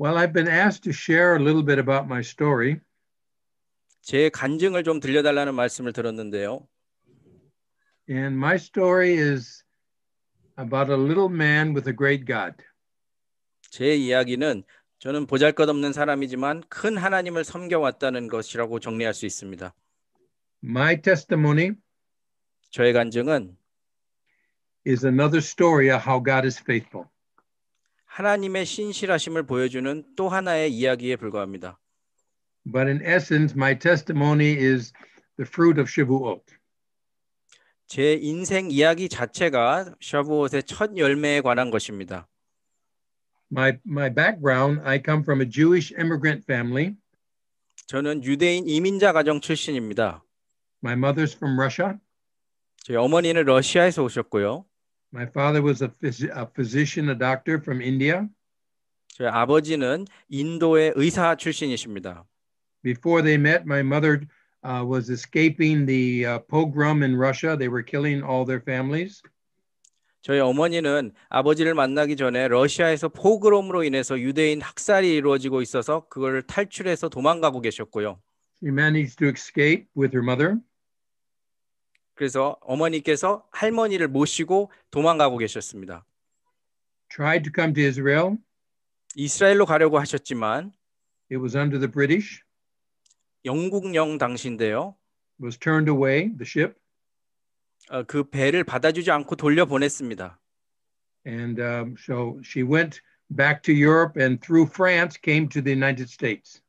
Well, I've been asked to share a little bit about my story. 제 간증을 좀 들려달라는 말씀을 들었는데요. And my story is about a little man with a great God. 제 이야기는 저는 보잘것없는 사람이지만 큰 하나님을 섬겨왔다는 것이라고 정리할 수 있습니다. My testimony 저의 간증은 is another story of how God is faithful. 하나님의 신실하심을 보여주는 또 하나의 이야기에 불과합니다. But in essence, my testimony is the fruit of Shavuot. 제 인생 이야기 자체가 샤브옷의 첫 열매에 관한 것입니다. My my background, I come from a Jewish immigrant family. 저는 유대인 이민자 가정 출신입니다. My mother's from Russia. 제 어머니는 러시아에서 오셨고요. My father was a, phys- a physician, a doctor from India. 저희 아버지는 인도의 의사 출신이십니다. Before they met, my mother uh, was escaping the uh, pogrom in Russia. They were killing all their families. 저희 어머니는 아버지를 만나기 전에 러시아에서 포그롬으로 인해서 유대인 학살이 이루어지고 있어서 그걸 탈출해서 도망가고 계셨고요. She managed to escape with her mother. 그래서 어머니께서 할머니를 모시고 도망가고 계셨습니다. Tried to come to Israel. 이스라엘로 가려고 하셨지만 It was under the British. 영국령 당시인데요. Was turned away the ship. 어, 그 배를 받아주지 않고 돌려보냈습니다. And um, so she went back to Europe and through France came to the United States.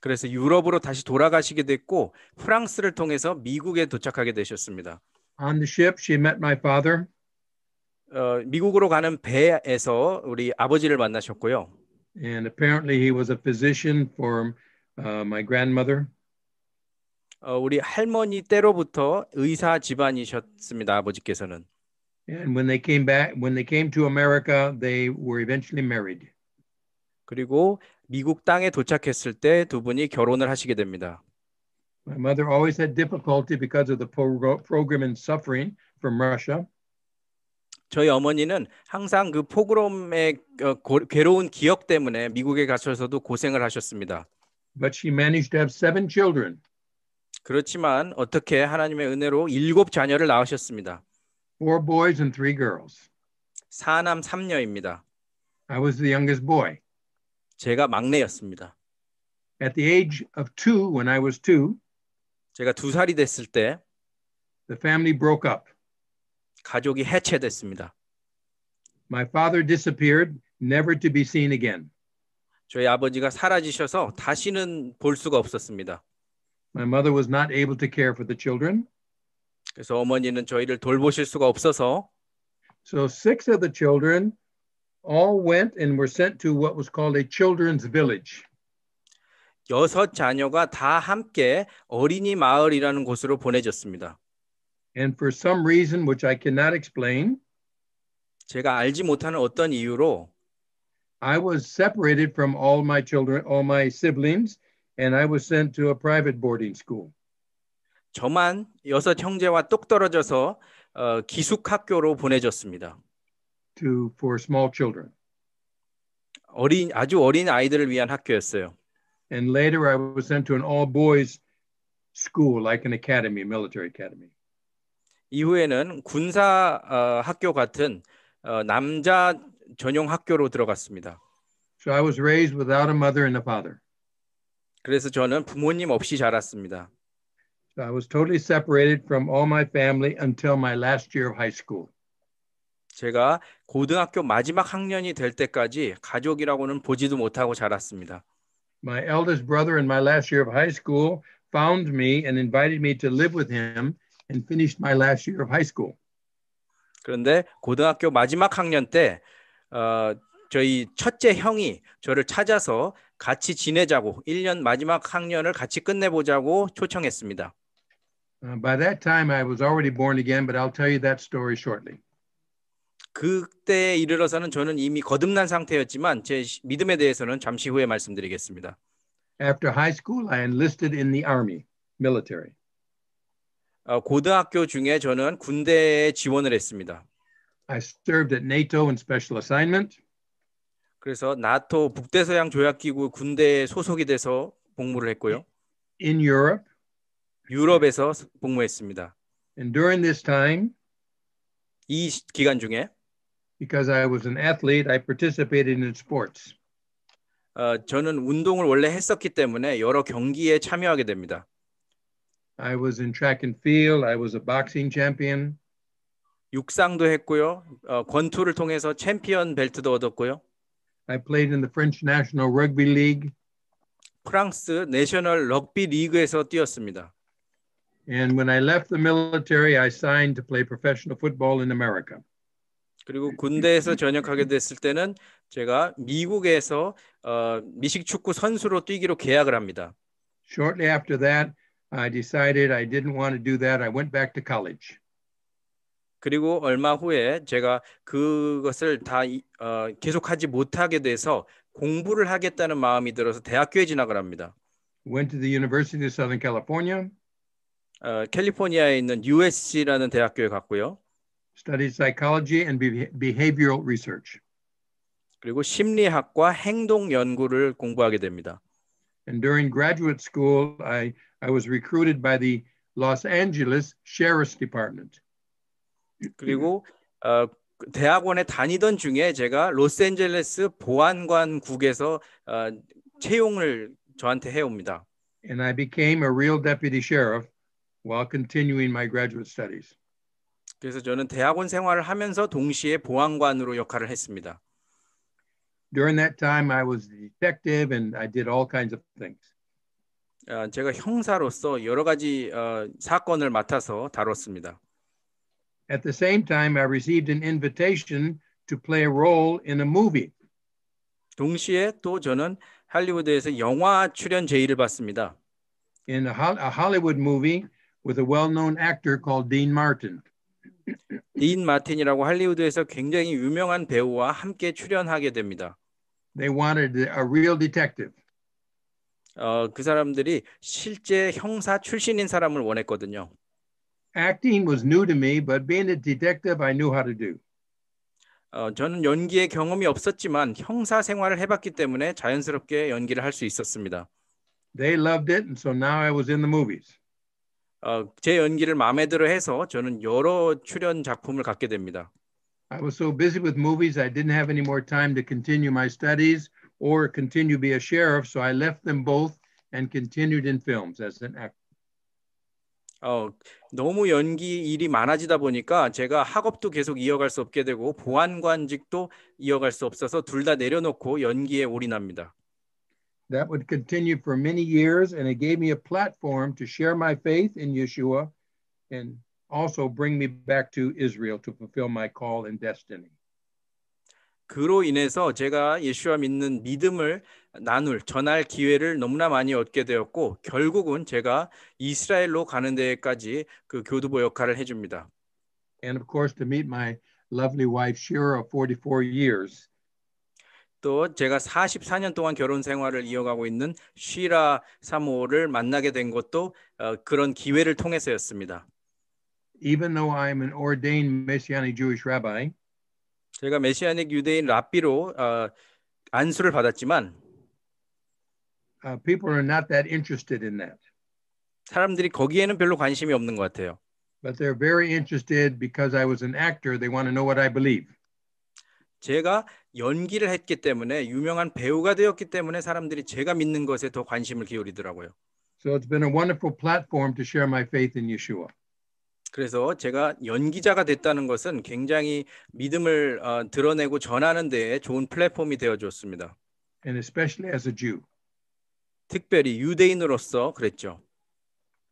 그래서 유럽으로 다시 돌아가시게 됐고 프랑스를 통해서 미국에 도착하게 되셨습니다. On the ship, she met my father. 어, 미국으로 가는 배에서 우리 아버지를 만나셨고요. And apparently he was a physician for uh, my grandmother. 어, 우리 할머니 때로부터 의사 집안이셨습니다. 아버지께서는. And when they came back, when they came to America, they were eventually married. 그리고 미국 땅에 도착했을 때 두 분이 결혼을 하시게 됩니다. My mother always had difficulty because of the program and suffering from Russia. 저희 어머니는 항상 그 포그롬의 고, 괴로운 기억 때문에 미국에 가셔서도 고생을 하셨습니다. But she managed to have seven children. 그렇지만 어떻게 하나님의 은혜로 일곱 자녀를 낳으셨습니다. Four boys and three girls. 사남 삼녀입니다. I was the youngest boy. 제가 막내였습니다. At the age of two, when I was two, 제가 두 살이 됐을 때 the family broke up. 가족이 해체됐습니다. My father disappeared, never to be seen again. 저희 아버지가 사라지셔서 다시는 볼 수가 없었습니다. My mother was not able to care for the children. 그래서 어머니는 저희를 돌보실 수가 없어서 So six of the children all went and were sent to what was called a children's village. 여섯 자녀가 다 함께 어린이 마을이라는 곳으로 보내졌습니다. And for some reason which I cannot explain, 제가 알지 못하는 어떤 이유로 I was separated from all my children, all my siblings, and I was sent to a private boarding school. 저만 여섯 형제와 똑 떨어져서 어, 기숙학교로 보내졌습니다 to for small children. 어린 아주 어린 아이들을 위한 학교였어요. And later I was sent to an all boys school like an academy, military academy. 이후에는 군사 어, 학교 같은 어, 남자 전용 학교로 들어갔습니다. So I was raised without a mother and a father. 그래서 저는 부모님 없이 자랐습니다. So I was totally separated from all my family until my last year of high school. 제가 고등학교 마지막 학년이 될 때까지 가족이라고는 보지도 못하고 자랐습니다. My eldest brother in my last year of high school found me and invited me to live with him and finished my last year of high school. 그런데 고등학교 마지막 학년 때 어, 저희 첫째 형이 저를 찾아서 같이 지내자고 1년 마지막 학년을 같이 끝내보자고 초청했습니다. Uh, by that time I was already born again, but I'll tell you that story shortly. 그때에 이르러서는 저는 이미 거듭난 상태였지만 제 믿음에 대해서는 잠시 후에 말씀드리겠습니다. After high school, I enlisted in the army, military. 어, 고등학교 중에 저는 군대에 지원을 했습니다. I served at NATO in special assignment. 그래서 나토 북대서양 조약기구 군대에 소속이 돼서 복무를 했고요. In Europe. 유럽에서 복무했습니다. And during this time, 이 기간 중에 because I was an athlete, I participated in sports. 어, 저는 운동을 원래 했었기 때문에 여러 경기에 참여하게 됩니다. I was in track and field. I was a boxing champion. 육상도 했고요. 어, 권투를 통해서 챔피언 벨트도 얻었고요. I played in the French National Rugby League. 프랑스 내셔널 럭비 리그에서 뛰었습니다. And when I left the military, I signed to play professional football in America. 그리고 네, 군대에서 전역하게 됐을 때는 제가 미국에서 어, 미식 축구 선수로 뛰기로 계약을 합니다. Shortly after that, I decided I didn't want to do that. I went back to college. 그리고 얼마 후에 제가 그것을 다 어, 계속하지 못하게 돼서 공부를 하겠다는 마음이 들어서 대학교에 진학을 합니다. Went to the University of Southern California. 어, 캘리포니아에 있는 USC라는 대학교에 갔고요. studies psychology and behavioral research. 그리고 심리학과 행동 연구를 공부하게 됩니다. And during graduate school, I, I was recruited by the Los Angeles Sheriff's Department. 그리고 어, 대학원에 다니던 중에 제가 로스앤젤레스 보안관국에서 어, 채용을 저한테 해옵니다. And I became a real deputy sheriff while continuing my graduate studies. 그래서 저는 대학원 생활을 하면서 동시에 보안관으로 역할을 했습니다. During that time, I was the detective and I did all kinds of things. 제가 형사로서 여러 가지 어, 사건을 맡아서 다뤘습니다. At the same time, I received an invitation to play a role in a movie. 동시에 또 저는 할리우드에서 영화 출연 제의를 받습니다. In a, a Hollywood movie with a well-known actor called Dean Martin. 린 마틴이라고 할리우드에서 굉장히 유명한 배우와 함께 출연하게 됩니다. They wanted a real detective. 어, 그 사람들이 실제 형사 출신인 사람을 원했거든요. Acting was new to me, but being a detective, I knew how to do. 어, 저는 연기의 경험이 없었지만 형사 생활을 해봤기 때문에 자연스럽게 연기를 할 수 있었습니다. They loved it, and so now I was in the movies. 어, 제 연기를 마음에 들어 해서 저는 여러 출연 작품을 갖게 됩니다. I was so busy with movies I didn't have any more time to continue my studies or continue to be a sheriff so I left them both and continued in films as an actor. 어, 너무 연기 일이 많아지다 보니까 제가 학업도 계속 이어갈 수 없게 되고 보안관직도 이어갈 수 없어서 둘 다 내려놓고 연기에 올인합니다. That would continue for many years, and it gave me a platform to share my faith in Yeshua and also bring me back to Israel to fulfill my call and destiny. 그로 인해서 제가 예수와 믿는 믿음을 나눌 전할 기회를 너무나 많이 얻게 되었고 결국은 제가 이스라엘로 가는 데까지 그 교두보 역할을 해줍니다. And of course to meet my lovely wife Shira 44 years. 또 제가 44년 동안 결혼 생활을 이어가고 있는 쉬라 사모를 만나게 된 것도 어, 그런 기회를 통해서였습니다. Even though I'm an ordained Messianic Jewish rabbi, 제가 메시아닉 유대인 랍비로 어, 안수를 받았지만 uh, people are not that interested in that. 사람들이 거기에는 별로 관심이 없는 것 같아요. But they're very interested because I was an actor. They want to know what I believe. 제가 연기를 했기 때문에 유명한 배우가 되었기 때문에 사람들이 제가 믿는 것에 더 관심을 기울이더라고요. So it's been a wonderful platform to share my faith in Yeshua. 그래서 제가 연기자가 됐다는 것은 굉장히 믿음을 어, 드러내고 전하는 데에 좋은 플랫폼이 되어 줬습니다. And especially as a Jew. 특별히 유대인으로서 그랬죠.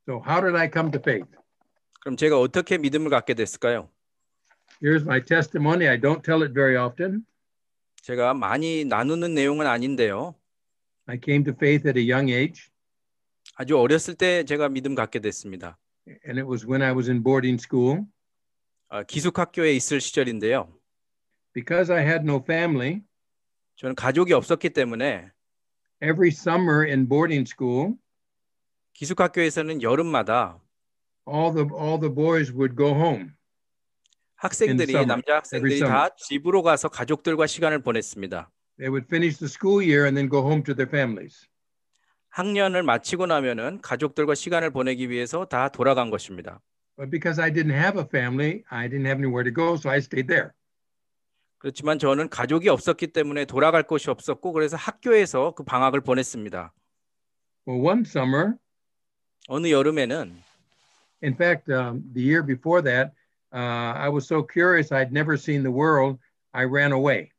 So how did I come to faith? 그럼 제가 어떻게 믿음을 갖게 됐을까요? Here's my testimony. I don't tell it very often. 제가 많이 나누는 내용은 아닌데요. I came to faith at a young age. 아주 어렸을 때 제가 믿음 갖게 됐습니다. And it was when I was in boarding school. 아, 기숙학교에 있을 시절인데요. Because I had no family. 저는 가족이 없었기 때문에 every summer in boarding school 기숙학교에서는 여름마다 all the all the boys would go home. 학생들이 summer, 남자 학생들이 다 집으로 가서 가족들과 시간을 보냈습니다. They would finish the school year and then go home to their families. 학년을 마치고 나면은 가족들과 시간을 보내기 위해서 다 돌아간 것입니다. But because I didn't have a family, I didn't have anywhere to go, so I stayed there. 그렇지만 저는 가족이 없었기 때문에 돌아갈 곳이 없었고 그래서 학교에서 그 방학을 보냈습니다. Well, one summer, 어느 여름에는 In fact, um, the year before that, I was so curious I'd never seen the world. I ran away.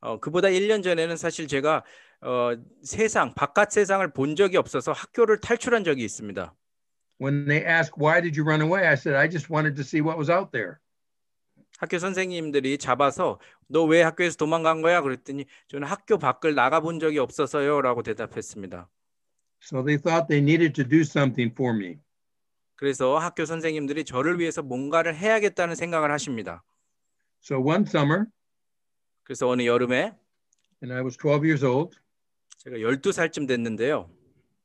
어, 그보다 1년 전에는 사실 제가 어, 세상 바깥 세상을 본 적이 없어서 학교를 탈출한 적이 있습니다. When they asked why did you run away, I said I just wanted to see what was out there. 학교 선생님들이 잡아서 너 왜 학교에서 도망간 거야? 그랬더니 저는 학교 밖을 나가 본 적이 없어서요라고 대답했습니다. So they thought they needed to do something for me. 그래서 학교 선생님들이 저를 위해서 뭔가를 해야겠다는 생각을 하십니다. So one summer, 그래서 어느 여름에 and I was 12 years old, 제가 12살쯤 됐는데요.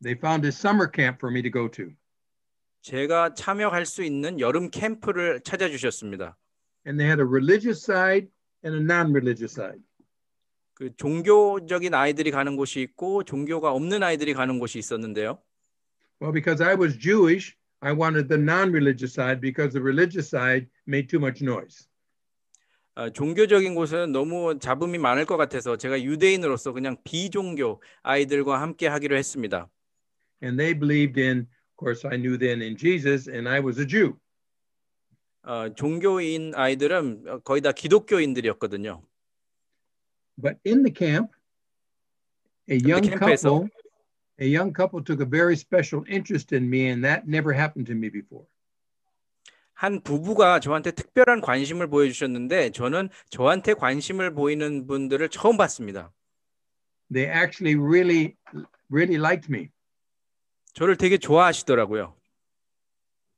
They found a summer camp for me to go to. 제가 참여할 수 있는 여름 캠프를 찾아주셨습니다. And they had a religious side and a non-religious side. 그 종교적인 아이들이 가는 곳이 있고 종교가 없는 아이들이 가는 곳이 있었는데요. Well, because I was Jewish, I wanted the non-religious side because the religious side made too much noise. 종교적인 곳은 너무 잡음이 많을 것 같아서 제가 유대인으로서 그냥 비종교 아이들과 함께 하기로 했습니다. And they believed in, of course, I knew then in Jesus, and I was a Jew. 어, 종교인 아이들은 거의 다 기독교인들이었거든요. But in the camp, a young couple a young couple took a very special interest in me and that never happened to me before. 한 부부가 저한테 특별한 관심을 보여주셨는데 저는 저한테 관심을 보이는 분들을 처음 봤습니다. They actually really really liked me. 저를 되게 좋아하시더라고요.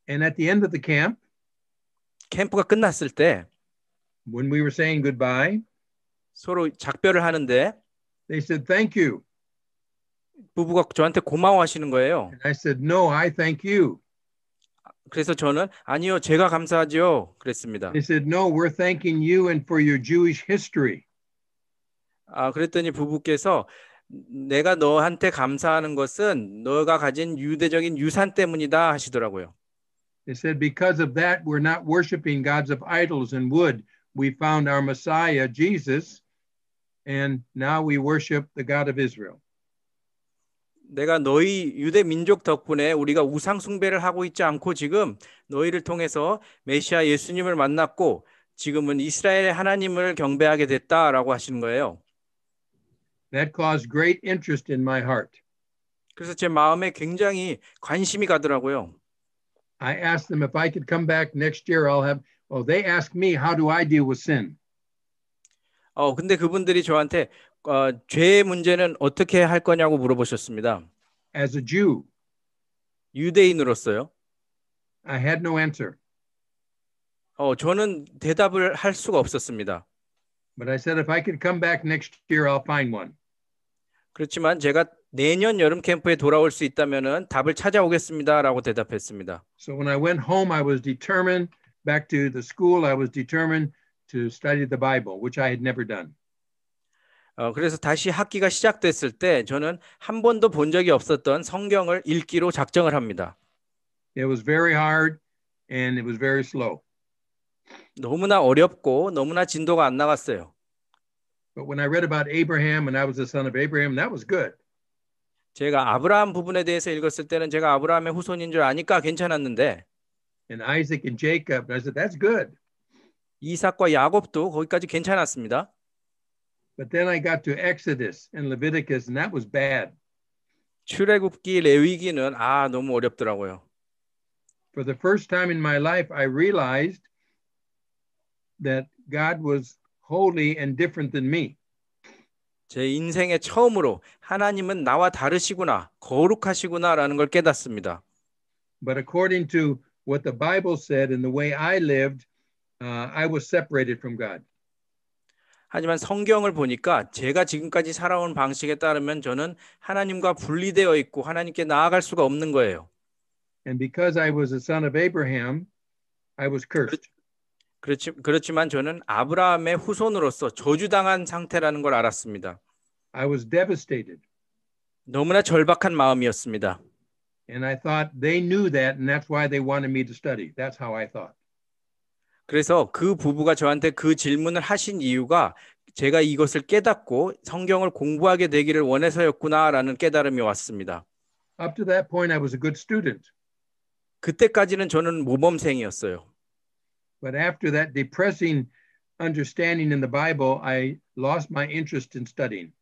And at the end of the camp, 캠프가 끝났을 때 when we were saying goodbye, 서로 작별을 하는데 they said thank you. 부부가 저한테 고마워하시는 거예요. And I said, "No, I thank you." 그래서 저는 아니요, 제가 감사하죠. 그랬습니다. They said, "No, we're thanking you and for your Jewish history." 아, 그랬더니 부부께서 내가 너한테 감사하는 것은 너가 가진 유대적인 유산 때문이다 하시더라고요. They said, "Because of that, we're not worshiping gods of idols and wood. We found our Messiah, Jesus, and now we worship the God of Israel." 내가 너희 유대 민족 덕분에 우리가 우상 숭배를 하고 있지 않고 지금 너희를 통해서 메시아 예수님을 만났고 지금은 이스라엘의 하나님을 경배하게 됐다라고 하시는 거예요. That caused great interest in my heart. 그래서 제 마음에 굉장히 관심이 가더라고요. I asked them if I could come back next year I'll have well they asked me how do I deal with sin. 어 근데 그분들이 저한테 어, 죄의 문제는 어떻게 할 거냐고 물어보셨습니다. As a Jew, 유대인으로서요. I had no answer. 어, 저는 대답을 할 수가 없었습니다. But I said if I could come back next year, I'll find one. 그렇지만 제가 내년 여름 캠프에 돌아올 수 있다면은 답을 찾아오겠습니다라고 대답했습니다. So when I went home, I was determined back to the school. I was determined to study the Bible, which I had never done. 어, 그래서 다시 학기가 시작됐을 때 저는 한 번도 본 적이 없었던 성경을 읽기로 작정을 합니다. It was very hard and it was very slow. 너무나 어렵고 너무나 진도가 안 나갔어요. But when I read about Abraham and I was the son of Abraham, that was good. 제가 아브라함 부분에 대해서 읽었을 때는 제가 아브라함의 후손인 줄 아니까 괜찮았는데. And Isaac and Jacob, and I said that's good. 이삭과 야곱도 거기까지 괜찮았습니다. But then I got to Exodus and Leviticus, and that was bad. 출애굽기 레위기는 아 너무 어렵더라고요. For the first time in my life, I realized that God was holy and different than me. 제 인생에 처음으로 하나님은 나와 다르시구나, 거룩하시구나라는 걸 깨닫습니다. But according to what the Bible said and the way I lived, uh, I was separated from God. 하지만 성경을 보니까 제가 지금까지 살아온 방식에 따르면 저는 하나님과 분리되어 있고 하나님께 나아갈 수가 없는 거예요. And because I was a son of Abraham, I was cursed. 그렇지, 그렇지만 저는 아브라함의 후손으로서 저주당한 상태라는 걸 알았습니다. I was devastated. 너무나 절박한 마음이었습니다. And I thought they knew that and that's why they wanted me to study. That's how I thought. 그래서 그 부부가 저한테 그 질문을 하신 이유가 제가 이것을 깨닫고 성경을 공부하게 되기를 원해서였구나라는 깨달음이 왔습니다. Up to that point, I was a good student. 그때까지는 저는 모범생이었어요. But after that depressing understanding in the Bible, I lost my interest in studying.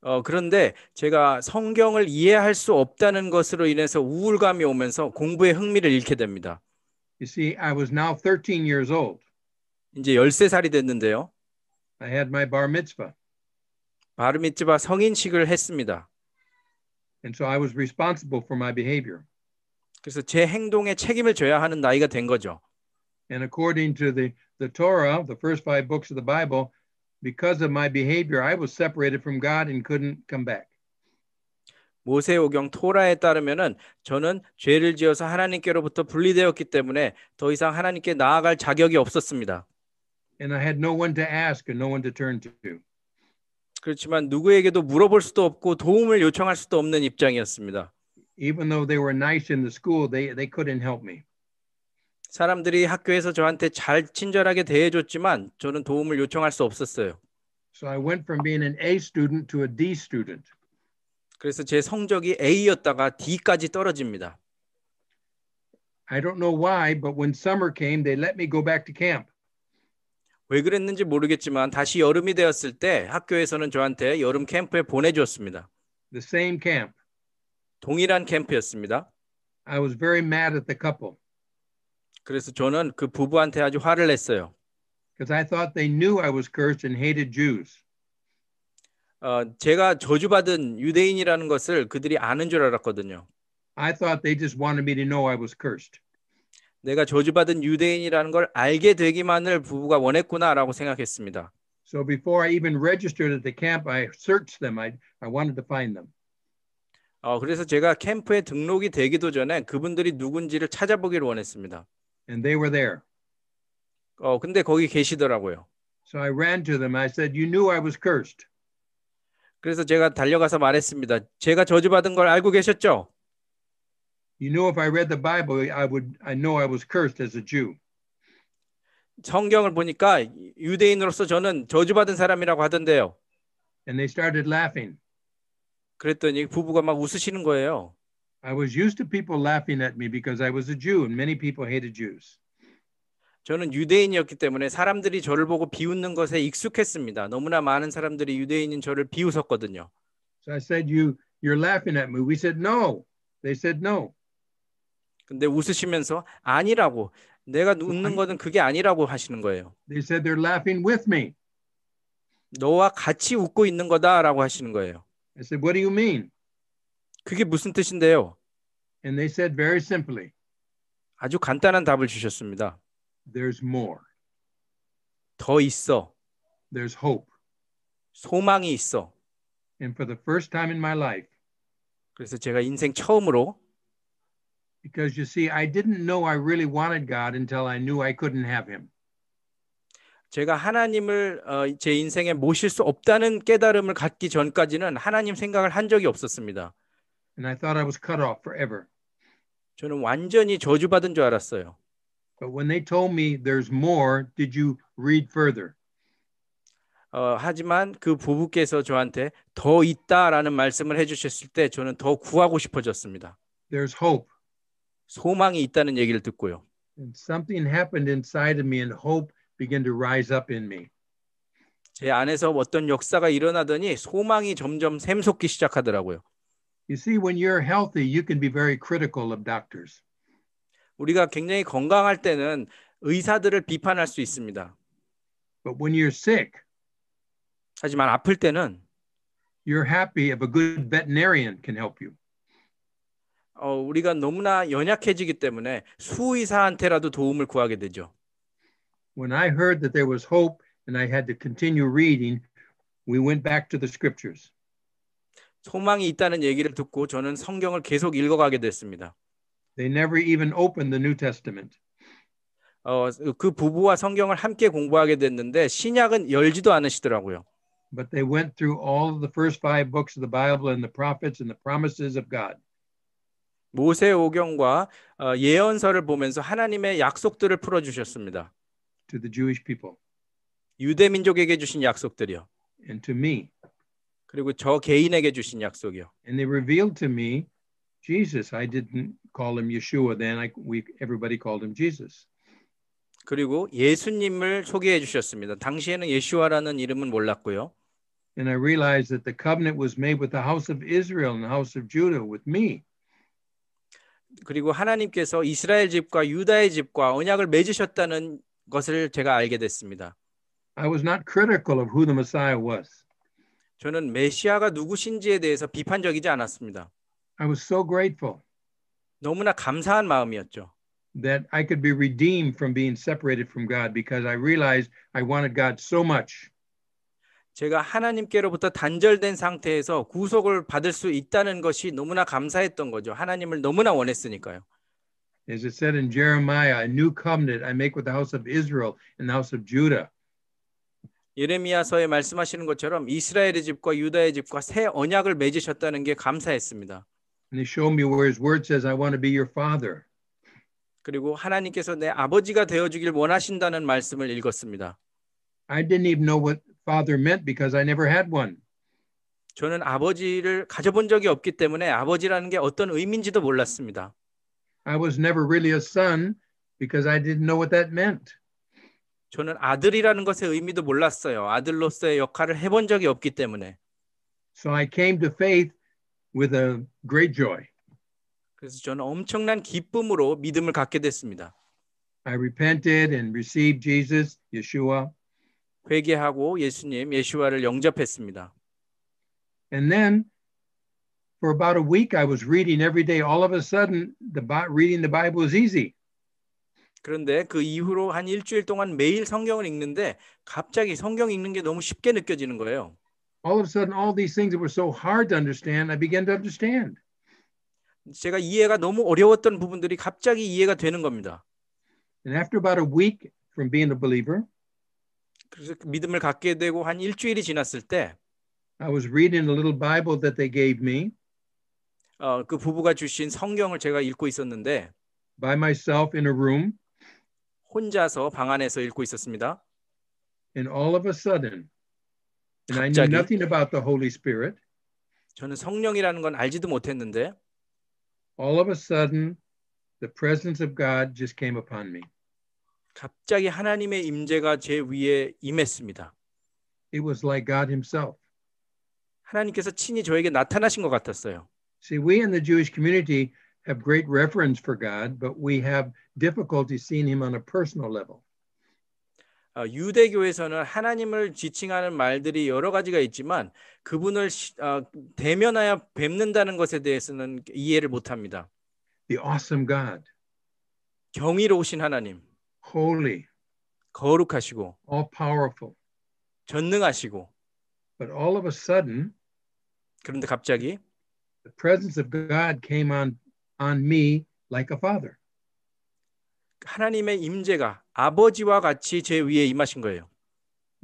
어, 그런데 제가 성경을 이해할 수 없다는 것으로 인해서 우울감이 오면서 공부에 흥미를 잃게 됩니다. You see, I was now 13 years old. 이제 13살이 됐는데요. I had my bar mitzvah. 바르미츠바 성인식을 했습니다. And so I was responsible for my behavior. 그래서 제 행동에 책임을 져야 하는 나이가 된 거죠. And according to the the Torah, the first five books of the Bible, because of my behavior, I was separated from God and couldn't come back. 모세오경 토라에 따르면은 저는 죄를 지어서 하나님께로부터 분리되었기 때문에 더 이상 하나님께 나아갈 자격이 없었습니다. And I had no one to ask and no one to turn to. 그렇지만 누구에게도 물어볼 수도 없고 도움을 요청할 수도 없는 입장이었습니다. Even though they were nice in the school, they they couldn't help me. 사람들이 학교에서 저한테 잘 친절하게 대해줬지만 저는 도움을 요청할 수 없었어요. So I went from being an A student to a D student. 그래서 제 성적이 A였다가 D까지 떨어집니다. I don't know why, but when summer came, they let me go back to camp. 왜 그랬는지 모르겠지만 다시 여름이 되었을 때 학교에서는 저한테 여름 캠프에 보내주었습니다. The same camp. 동일한 캠프였습니다. I was very mad at the couple. 그래서 저는 그 부부한테 아주 화를 냈어요. Because I thought they knew I was cursed and hated Jews. 어, 제가 저주받은 유대인이라는 것을 그들이 아는 줄 알았거든요. I thought they just wanted me to know I was cursed. 내가 저주받은 유대인이라는 걸 알게 되기만을 부부가 원했구나라고 생각했습니다. So before I even registered at the camp, I searched them. I I wanted to find them. 어, 그래서 제가 캠프에 등록이 되기도 전에 그분들이 누군지를 찾아보기를 원했습니다. And they were there. 어, 근데 거기 계시더라고요. So I ran to them. I said, "You knew I was cursed." 그래서 제가 달려가서 말했습니다. 제가 저주받은 걸 알고 계셨죠? You know if I read the Bible, I would I know I was cursed as a Jew. 성경을 보니까 유대인으로서 저는 저주받은 사람이라고 하던데요. And they started laughing. 그랬더니 부부가 막 웃으시는 거예요. I was used to people laughing at me because I was a Jew and many people hated Jews. 저는 유대인이었기 때문에 사람들이 저를 보고 비웃는 것에 익숙했습니다. 너무나 많은 사람들이 유대인인 저를 비웃었거든요. So I said you you're laughing at me. We said no. They said no. 근데 웃으시면서 아니라고 내가 그 웃는 거는 그게 아니라고 하시는 거예요. They said they're laughing with me. 너와 같이 웃고 있는 거다라고 하시는 거예요. I said what do you mean? 그게 무슨 뜻인데요? And they said very simply. 아주 간단한 답을 주셨습니다. There's more. 더 있어. There's hope. 소망이 있어. And for the first time in my life. 그래서 제가 인생 처음으로 because you see I didn't know I really wanted God until I knew I couldn't have him. 제가 하나님을 어, 제 인생에 모실 수 없다는 깨달음을 갖기 전까지는 하나님 생각을 한 적이 없었습니다. And I thought I was cut off forever. 저는 완전히 저주받은 줄 알았어요. But when they told me there's more, did you read further? 어, 하지만 그 부부께서 저한테 더 있다라는 말씀을 해주셨을 때 저는 더 구하고 싶어졌습니다. There's hope. 소망이 있다는 얘기를 듣고요. And something happened inside of me, and hope began to rise up in me. 제 안에서 어떤 역사가 일어나더니 소망이 점점 샘솟기 시작하더라고요. You see, when you're healthy, you can be very critical of doctors. 우리가 굉장히 건강할 때는 의사들을 비판할 수 있습니다. But when you're sick, 하지만 아플 때는 you're happy if a good veterinarian can help you. 어, 우리가 너무나 연약해지기 때문에 수의사한테라도 도움을 구하게 되죠. When I heard that there was hope and I had to continue reading, we went back to the scriptures. 소망이 있다는 얘기를 듣고 저는 성경을 계속 읽어가게 됐습니다. They never even opened the New Testament. 어, 그 부부와 성경을 함께 공부하게 됐는데 신약은 열지도 않으시더라고요. But they went through all of the first five books of the Bible and the prophets and the promises of God. 모세 오경과 어, 예언서를 보면서 하나님의 약속들을 풀어 주셨습니다. To the Jewish people. 유대 민족에게 주신 약속들이요. And to me. 그리고 저 개인에게 주신 약속이요. And they revealed to me Jesus I didn't called him Yeshua. Then I, we, everybody called him Jesus. 그리고 예수님을 소개해 주셨습니다. 당시에는 예수와라는 이름은 몰랐고요. And I realized that the covenant was made with the house of Israel and the house of Judah with me. 그리고 하나님께서 이스라엘 집과 유다의 집과 언약을 맺으셨다는 것을 제가 알게 됐습니다. I was not critical of who the Messiah was. 저는 메시아가 누구신지에 대해서 비판적이지 않았습니다. I was so grateful. 너무나 감사한 마음이었죠. That I could be redeemed from being separated from God because I realized I wanted God so much. 제가 하나님께로부터 단절된 상태에서 구속을 받을 수 있다는 것이 너무나 감사했던 거죠. 하나님을 너무나 원했으니까요. As it said in Jeremiah, a new covenant I make with the house of Israel and the house of Judah. 예레미야서에 말씀하시는 것처럼 이스라엘의 집과 유다의 집과 새 언약을 맺으셨다는 게 감사했습니다. And he showed me where his word says, I want to be your father. 그리고 하나님께서 내 아버지가 되어 주길 원하신다는 말씀을 읽었습니다. I didn't even know what father meant because I never had one. 저는 아버지를 가져본 적이 없기 때문에 아버지라는 게 어떤 의미인지도 몰랐습니다. I was never really a son because I didn't know what that meant. 저는 아들이라는 것의 의미도 몰랐어요. 아들로서의 역할을 해본 적이 없기 때문에. So I came to faith with a great joy. 그래서 저는 엄청난 기쁨으로 믿음을 갖게 됐습니다. I repented and received Jesus, Yeshua. 회개하고 예수님 예수와를 영접했습니다. And then for about a week I was reading every day. All of a sudden the reading the Bible is easy. 그런데 그 이후로 한 일주일 동안 매일 성경을 읽는데 갑자기 성경 읽는 게 너무 쉽게 느껴지는 거예요. all of a sudden all these things that were so hard to understand, I began to understand. 제가 이해가 너무 어려웠던 부분들이 갑자기 이해가 되는 겁니다. And after about a week from being a believer, 그래서 믿음을 갖게 되고 한 일주일이 지났을 때, I was reading a little Bible that they gave me. 어, 그 부부가 주신 성경을 제가 읽고 있었는데, by myself in a room, 혼자서 방 안에서 읽고 있었습니다. And all of a sudden, And I knew nothing about the Holy Spirit. 저는 성령이라는 건 알지도 못했는데 all of a sudden the presence of God just came upon me. 갑자기 하나님의 임재가 제 위에 임했습니다. It was like God himself. 하나님께서 친히 저에게 나타나신 것 같았어요. See, we in the Jewish community have great reverence for God, but we have difficulty seeing him on a personal level. 유대교에서는 하나님을 지칭하는 말들이 여러 가지가 있지만 그분을 대면하여 뵙는다는 것에 대해서는 이해를 못합니다. The awesome God. 경이로우신 하나님. Holy. 거룩하시고. All powerful. 전능하시고. But all of a sudden. 그런데 갑자기. The presence of God came on on me like a father. 하나님의 임재가 아버지와 같이 제 위에 임하신 거예요.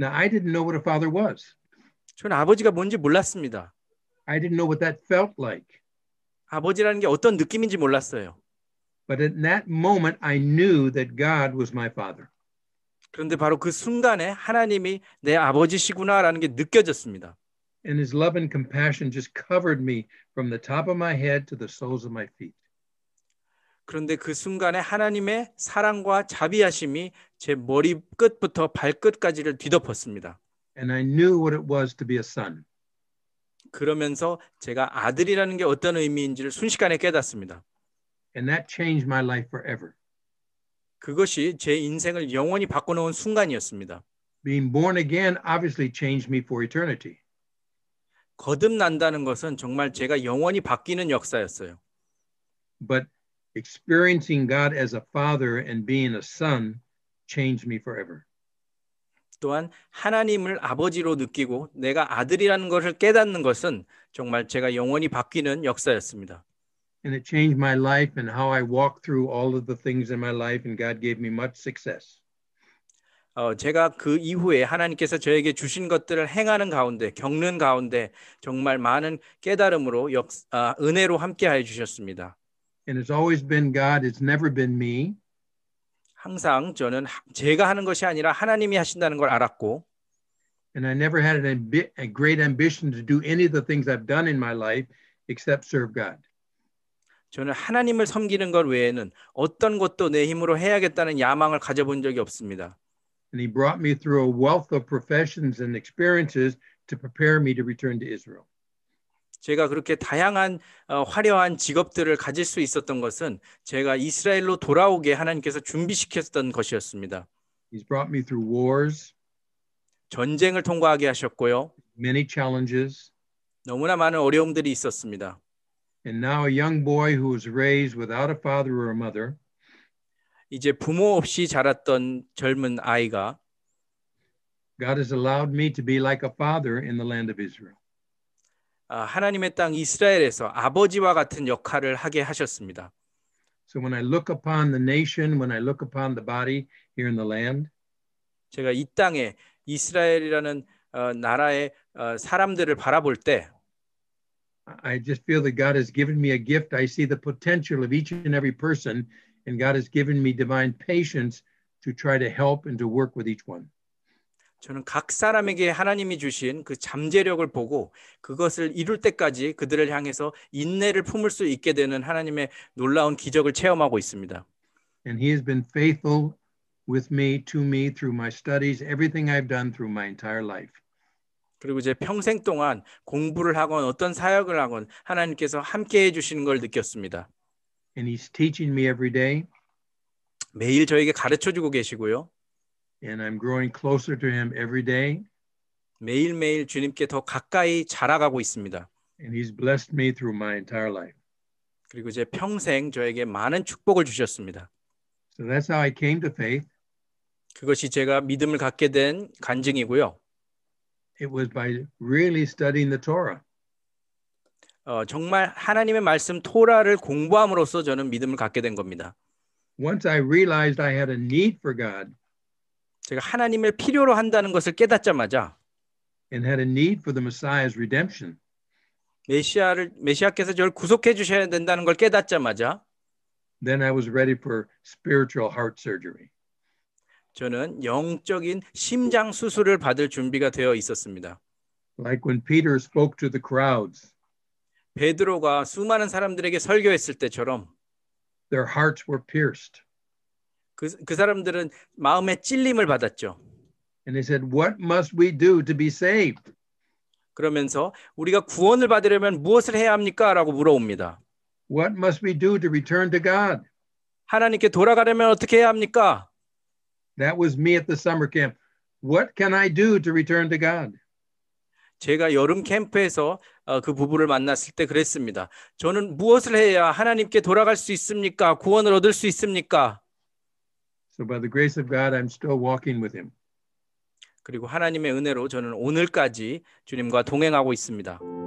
Now I didn't know what a father was. 저는 아버지가 뭔지 몰랐습니다. I didn't know what that felt like. 아버지라는 게 어떤 느낌인지 몰랐어요. But in that moment I knew that God was my father. 그런데 바로 그 순간에 하나님이 내 아버지시구나라는 게 느껴졌습니다. And his love and compassion just covered me from the top of my head to the soles of my feet. 그런데 그 순간에 하나님의 사랑과 자비하심이 제 머리끝부터 발끝까지를 뒤덮었습니다. And I knew what it was to be a son. 그러면서 제가 아들이라는 게 어떤 의미인지를 순식간에 깨닫습니다. And that changed my life forever. 그것이 제 인생을 영원히 바꿔놓은 순간이었습니다. Being born again obviously changed me for eternity. 거듭난다는 것은 정말 제가 영원히 바뀌는 역사였어요. But experiencing God as a father and being a son changed me forever. 또한 하나님을 아버지로 느끼고 내가 아들이라는 것을 깨닫는 것은 정말 제가 영원히 바뀌는 역사였습니다. And it changed my life and how I walked through all of the things in my life and God gave me much success. 어, 제가 그 이후에 하나님께서 저에게 주신 것들을 행하는 가운데 겪는 가운데 정말 많은 깨달음으로 역, 아, 은혜로 함께하여 주셨습니다. And it's always been God. It's never been me. 항상 저는 제가 하는 것이 아니라 하나님이 하신다는 걸 알았고 and I never had an ambi- a great ambition to do any of the things I've done in my life except serve God. 저는 하나님을 섬기는 것 외에는 어떤 것도 내 힘으로 해야겠다는 야망을 가져본 적이 없습니다. And he brought me through a wealth of professions and experiences to prepare me to return to Israel. 제가 그렇게 다양한 화려한 직업들을 가질 수 있었던 것은 제가 이스라엘로 돌아오게 하나님께서 준비시켰던 것이었습니다. He's brought me through wars. 전쟁을 통과하게 하셨고요. Many challenges. 너무나 많은 어려움들이 있었습니다. And now a young boy who was raised without a father or a mother. 이제 부모 없이 자랐던 젊은 아이가 God has allowed me to be like a father in the land of Israel. 하나님의 땅 이스라엘에서 아버지와 같은 역할을 하게 하셨습니다. So when I look upon the nation, when I look upon the body here in the land, 제가 이 땅에 이스라엘이라는 어, 나라의 어, 사람들을 바라볼 때 I just feel that God has given me a gift. I see the potential of each and every person and God has given me divine patience to try to help and to work with each one. 저는 각 사람에게 하나님이 주신 그 잠재력을 보고 그것을 이룰 때까지 그들을 향해서 인내를 품을 수 있게 되는 하나님의 놀라운 기적을 체험하고 있습니다. And he has been faithful with me to me through my studies, everything I've done through my entire life. 그리고 이제 평생 동안 공부를 하건 어떤 사역을 하건 하나님께서 함께 해 주시는 걸 느꼈습니다. And he's teaching me every day. 매일 저에게 가르쳐 주고 계시고요. and I'm growing closer to him every day. 매일매일 주님께 더 가까이 자라가고 있습니다. And he's blessed me through my entire life. 그리고 제 평생 저에게 많은 축복을 주셨습니다. So that's how I came to faith. 그것이 제가 믿음을 갖게 된 간증이고요. It was by really studying the Torah. 어, 정말 하나님의 말씀 토라를 공부함으로써 저는 믿음을 갖게 된 겁니다. Once I realized I had a need for God. 제가 하나님을 필요로 한다는 것을 깨닫자마자 and had a need for the Messiah's redemption. 메시아를 메시아께서 저를 구속해 주셔야 된다는 걸 깨닫자마자 then I was ready for spiritual heart surgery. 저는 영적인 심장 수술을 받을 준비가 되어 있었습니다. Like when Peter spoke to the crowds. 베드로가 수많은 사람들에게 설교했을 때처럼 their hearts were pierced. 그, 그 사람들은 마음의 찔림을 받았죠. And they said, "What must we do to be saved?" 그러면서 우리가 구원을 받으려면 무엇을 해야 합니까라고 물어옵니다. What must we do to return to God? 하나님께 돌아가려면 어떻게 해야 합니까? That was me at the summer camp. What can I do to return to God? 제가 여름 캠프에서 어, 그 부부를 만났을 때 그랬습니다. 저는 무엇을 해야 하나님께 돌아갈 수 있습니까? 구원을 얻을 수 있습니까? So by the grace of God, I'm still walking with him. 그리고 하나님의 은혜로 저는 오늘까지 주님과 동행하고 있습니다.